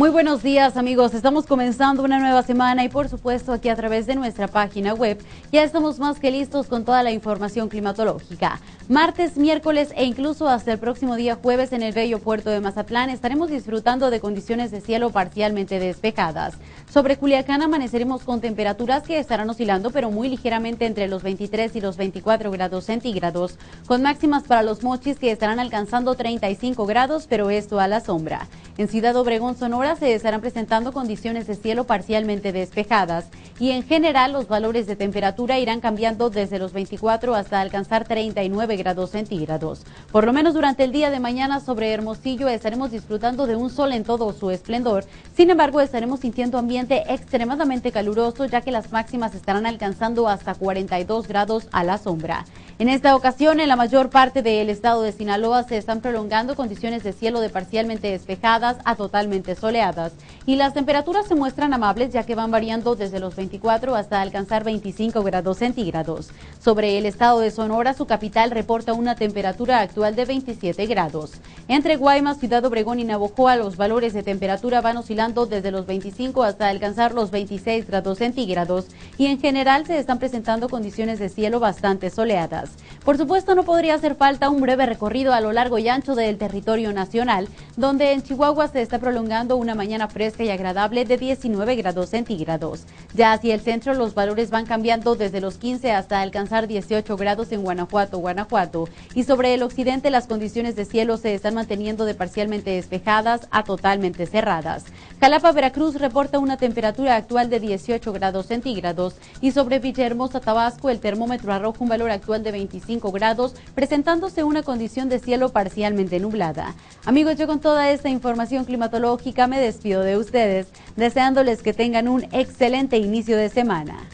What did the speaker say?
Muy buenos días amigos, estamos comenzando una nueva semana y por supuesto aquí a través de nuestra página web ya estamos más que listos con toda la información climatológica. Martes, miércoles e incluso hasta el próximo día jueves en el bello puerto de Mazatlán estaremos disfrutando de condiciones de cielo parcialmente despejadas. Sobre Culiacán amaneceremos con temperaturas que estarán oscilando pero muy ligeramente entre los 23 y los 24 grados centígrados, con máximas para los mochis que estarán alcanzando 35 grados pero esto a la sombra. En Ciudad Obregón, Sonora, se estarán presentando condiciones de cielo parcialmente despejadas y en general los valores de temperatura irán cambiando desde los 24 hasta alcanzar 39 grados centígrados. Por lo menos durante el día de mañana sobre Hermosillo estaremos disfrutando de un sol en todo su esplendor. Sin embargo, estaremos sintiendo ambiente extremadamente caluroso ya que las máximas estarán alcanzando hasta 42 grados a la sombra. En esta ocasión, en la mayor parte del estado de Sinaloa se están prolongando condiciones de cielo de parcialmente despejadas a totalmente soleadas y las temperaturas se muestran amables ya que van variando desde los 24 hasta alcanzar 25 grados centígrados. Sobre el estado de Sonora, su capital reporta una temperatura actual de 27 grados. Entre Guaymas, Ciudad Obregón y Navojoa, los valores de temperatura van oscilando desde los 25 hasta alcanzar los 26 grados centígrados y en general se están presentando condiciones de cielo bastante soleadas. Por supuesto, no podría hacer falta un breve recorrido a lo largo y ancho del territorio nacional, donde en Chihuahua se está prolongando una mañana fresca y agradable de 19 grados centígrados. Ya hacia el centro, los valores van cambiando desde los 15 hasta alcanzar 18 grados en Guanajuato, Guanajuato. Y sobre el occidente, las condiciones de cielo se están manteniendo de parcialmente despejadas a totalmente cerradas. Jalapa, Veracruz reporta una temperatura actual de 18 grados centígrados y sobre Villahermosa, Tabasco, el termómetro arroja un valor actual de 20 25 grados, presentándose una condición de cielo parcialmente nublada. Amigos, yo con toda esta información climatológica me despido de ustedes, deseándoles que tengan un excelente inicio de semana.